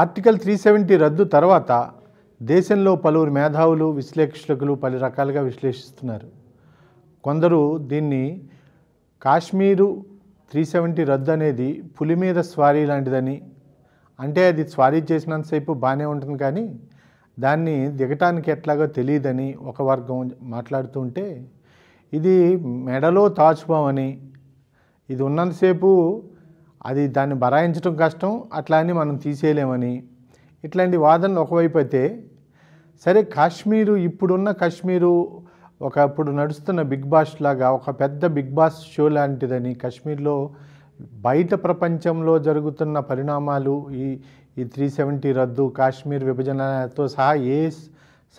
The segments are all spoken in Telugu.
ఆర్టికల్ త్రీ సెవెంటీ రద్దు తర్వాత దేశంలో పలువురు మేధావులు విశ్లేషకులు పలు రకాలుగా విశ్లేషిస్తున్నారు కొందరు దీన్ని కాశ్మీరు త్రీ సెవెంటీ రద్దు అనేది పులి మీద స్వారీ లాంటిదని అంటే అది స్వారీ చేసినంతసేపు బాగానే ఉంటుంది కానీ దాన్ని దిగటానికి ఎట్లాగో తెలియదని ఒక వర్గం మాట్లాడుతుంటే ఇది మెడలో తాచుబాం అని ఇది ఉన్నంతసేపు అది దాన్ని బరాయించడం కష్టం అట్లా అని మనం తీసేయలేమని ఇట్లాంటి వాదనలు ఒకవైపు అయితే సరే కాశ్మీరు ఇప్పుడున్న కాశ్మీరు ఒకప్పుడు నడుస్తున్న బిగ్ బాస్ లాగా ఒక పెద్ద బిగ్ బాస్ షో లాంటిదని కాశ్మీర్లో బయట ప్రపంచంలో జరుగుతున్న పరిణామాలు ఈ ఈ త్రీ సెవెంటీ రద్దు కాశ్మీర్ విభజనతో సహా ఏ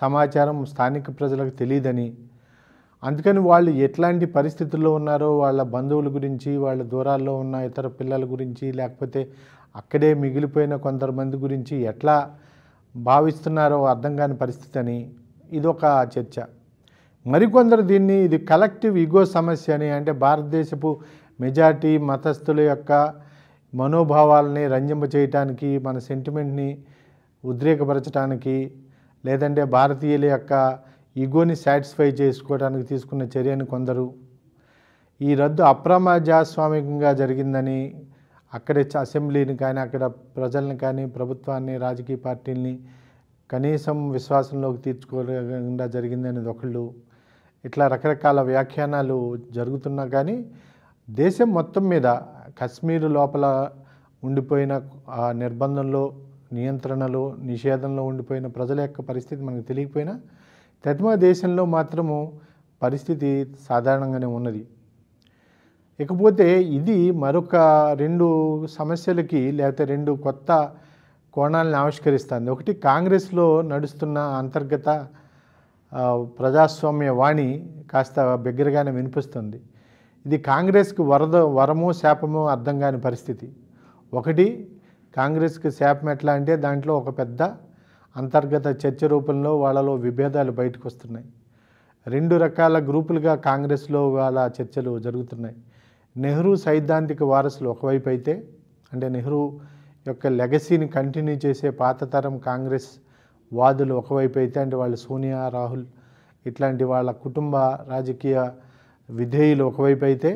సమాచారం స్థానిక ప్రజలకు తెలియదని అందుకని వాళ్ళు ఎట్లాంటి పరిస్థితుల్లో ఉన్నారో వాళ్ళ బంధువుల గురించి వాళ్ళ దూరాల్లో ఉన్న ఇతర పిల్లల గురించి లేకపోతే అక్కడే మిగిలిపోయిన కొంతమంది గురించి ఎట్లా భావిస్తున్నారో అర్థం కాని పరిస్థితి అని ఇది ఒక చర్చ మరికొందరు దీన్ని ఇది కలెక్టివ్ ఈగో సమస్య అని అంటే భారతదేశపు మెజార్టీ మతస్థుల యొక్క మనోభావాలని రంజింప చేయటానికి మన సెంటిమెంట్ని ఉద్రేకపరచడానికి లేదంటే భారతీయుల యొక్క ఈగోని సాటిస్ఫై చేసుకోవడానికి తీసుకున్న చర్యని కొందరు ఈ రద్దు అప్రమాజాస్వామికంగా జరిగిందని అక్కడ అసెంబ్లీని కానీ అక్కడ ప్రజల్ని కానీ ప్రభుత్వాన్ని రాజకీయ పార్టీల్ని కనీసం విశ్వాసంలోకి తీర్చుకోకుండా జరిగిందని ఒకళ్ళు ఇట్లా రకరకాల వ్యాఖ్యానాలు జరుగుతున్నా కానీ దేశం మొత్తం మీద కశ్మీర్ లోపల ఉండిపోయిన ఆ నిర్బంధంలో నియంత్రణలో నిషేధంలో ఉండిపోయిన ప్రజల యొక్క పరిస్థితి మనకు తెలియకపోయినా ప్రతిమా దేశంలో మాత్రము పరిస్థితి సాధారణంగానే ఉన్నది ఇకపోతే ఇది మరొక రెండు సమస్యలకి లేకపోతే రెండు కొత్త కోణాలను ఆవిష్కరిస్తుంది ఒకటి కాంగ్రెస్లో నడుస్తున్న అంతర్గత ప్రజాస్వామ్య వాణి కాస్త బిగ్గరగానే వినిపిస్తుంది ఇది కాంగ్రెస్కి వరద వరమో శాపమో అర్థం కాని పరిస్థితి ఒకటి కాంగ్రెస్కి శాపం ఎట్లా అంటే దాంట్లో ఒక పెద్ద అంతర్గత చర్చ రూపంలో వాళ్ళలో విభేదాలు బయటకు వస్తున్నాయి రెండు రకాల గ్రూపులుగా కాంగ్రెస్లో వాళ్ళ చర్చలు జరుగుతున్నాయి నెహ్రూ సైద్ధాంతిక వారసులు ఒకవైపు అయితే అంటే నెహ్రూ యొక్క లెగసీని కంటిన్యూ చేసే పాతతరం కాంగ్రెస్ వాదులు ఒకవైపు అయితే అంటే వాళ్ళు సోనియా రాహుల్ ఇట్లాంటి వాళ్ళ కుటుంబ రాజకీయ విధేయులు ఒకవైపు అయితే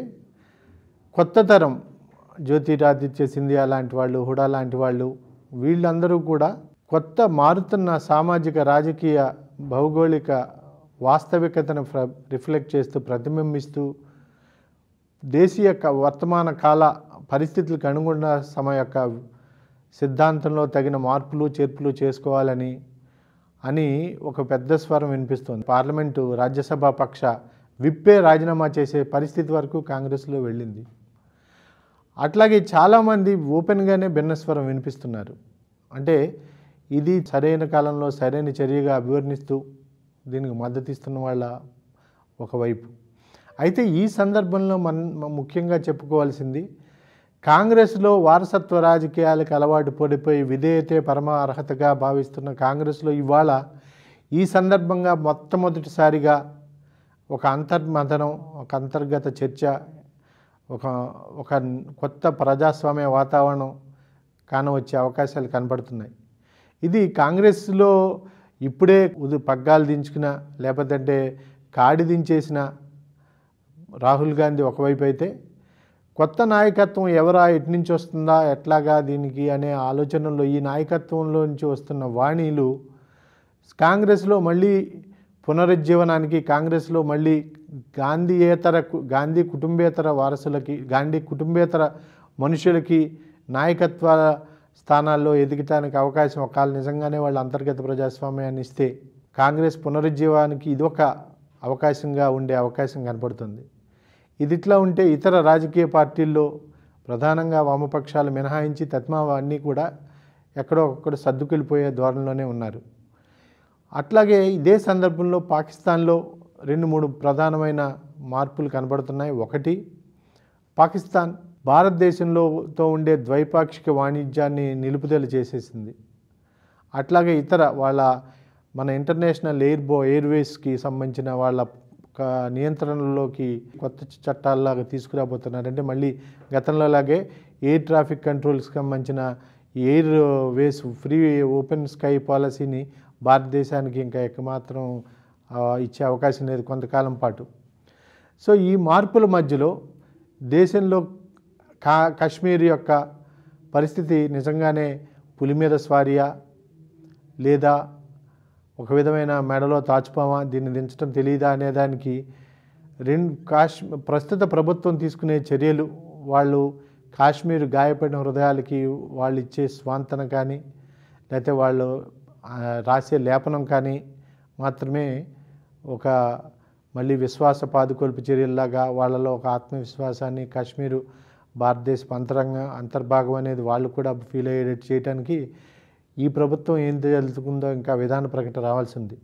కొత్త తరం జ్యోతిరాదిత్య సింధియా లాంటి వాళ్ళు హుడా లాంటి వాళ్ళు వీళ్ళందరూ కూడా కొత్త మారుతున్న సామాజిక రాజకీయ భౌగోళిక వాస్తవికతను రిఫ్లెక్ట్ చేస్తూ ప్రతిబింబిస్తూ దేశీయ వర్తమాన కాల పరిస్థితులకు అనుగుణ సమ యొక్క సిద్ధాంతంలో తగిన మార్పులు చేర్పులు చేసుకోవాలని అని ఒక పెద్ద స్వరం వినిపిస్తోంది పార్లమెంటు రాజ్యసభ పక్ష విప్పే రాజీనామా చేసే పరిస్థితి వరకు కాంగ్రెస్లో వెళ్ళింది అట్లాగే చాలామంది ఓపెన్గానే భిన్నస్వరం వినిపిస్తున్నారు అంటే ఇది సరైన కాలంలో సరైన చర్యగా అభివర్ణిస్తూ దీనికి మద్దతిస్తున్న వాళ్ళ ఒకవైపు అయితే ఈ సందర్భంలో మన ముఖ్యంగా చెప్పుకోవాల్సింది కాంగ్రెస్లో వారసత్వ రాజకీయాలకు అలవాటు పడిపోయి విధేయతే పరమ అర్హతగా భావిస్తున్న కాంగ్రెస్లో ఇవాళ ఈ సందర్భంగా మొట్టమొదటిసారిగా ఒక అంతర్మథనం ఒక అంతర్గత చర్చ ఒక ఒక కొత్త ప్రజాస్వామ్య వాతావరణం కానవచ్చే అవకాశాలు కనబడుతున్నాయి ఇది కాంగ్రెస్లో ఇప్పుడే పగ్గాలు దించుకున్న లేకపోతే కాడి దించేసిన రాహుల్ గాంధీ ఒకవైపు అయితే కొత్త నాయకత్వం ఎవరా ఎటు నుంచి వస్తుందా ఎట్లాగా దీనికి అనే ఆలోచనలో ఈ నాయకత్వంలో నుంచి వస్తున్న వాణీలు కాంగ్రెస్లో మళ్ళీ పునరుజ్జీవనానికి కాంగ్రెస్లో మళ్ళీ గాంధీయేతర గాంధీ కుటుంబేతర వారసులకి గాంధీ కుటుంబేతర మనుషులకి నాయకత్వ స్థానాల్లో ఎదగటానికి అవకాశం ఒకవేళ నిజంగానే వాళ్ళు అంతర్గత ప్రజాస్వామ్యాన్ని ఇస్తే కాంగ్రెస్ పునరుజ్జీవానికి ఇది ఒక అవకాశంగా ఉండే అవకాశం కనపడుతుంది ఇది ఇట్లా ఉంటే ఇతర రాజకీయ పార్టీల్లో ప్రధానంగా వామపక్షాలు మినహాయించి తత్మావన్నీ అన్నీ కూడా ఎక్కడో ఒక్కడ సర్దుకెళ్ళిపోయే ధోరణిలోనే ఉన్నారు అట్లాగే ఇదే సందర్భంలో పాకిస్తాన్లో రెండు మూడు ప్రధానమైన మార్పులు కనబడుతున్నాయి ఒకటి పాకిస్తాన్ భారతదేశంలోతో ఉండే ద్వైపాక్షిక వాణిజ్యాన్ని నిలుపుదల చేసేసింది అట్లాగే ఇతర వాళ్ళ మన ఇంటర్నేషనల్ ఎయిర్ బో ఎయిర్వేస్కి సంబంధించిన వాళ్ళ నియంత్రణలోకి కొత్త చట్టాల్లాగా తీసుకురాబోతున్నారంటే మళ్ళీ గతంలోలాగే ఎయిర్ ట్రాఫిక్ కంట్రోల్కి సంబంధించిన airways free open sky పాలసీని భారతదేశానికి ఇంకా ఎక్కమాత్రం ఇచ్చే అవకాశం లేదు కొంతకాలం పాటు సో ఈ మార్పుల మధ్యలో దేశంలో కా కాశ్మీర్ యొక్క పరిస్థితి నిజంగానే పులి మీద స్వారియా లేదా ఒక విధమైన మెడలో తాచుపోమా దీన్ని దించడం తెలియదా అనేదానికి రెండు కాశ్ ప్రస్తుత ప్రభుత్వం తీసుకునే చర్యలు వాళ్ళు కాశ్మీర్ గాయపడిన హృదయాలకి వాళ్ళు ఇచ్చే స్వాంతన కానీ లేకపోతే వాళ్ళు రాసే లేపనం కానీ మాత్రమే ఒక మళ్ళీ విశ్వాస పాదుకొల్పు చర్యల్లాగా వాళ్ళలో ఒక ఆత్మవిశ్వాసాన్ని కాశ్మీరు భారతదేశ అంతరంగ అంతర్భాగం అనేది వాళ్ళు కూడా ఫీల్ అయ్యేటట్టు చేయడానికి ఈ ప్రభుత్వం ఏం తెలుసుకుందో ఇంకా విధాన ప్రకటన రావాల్సింది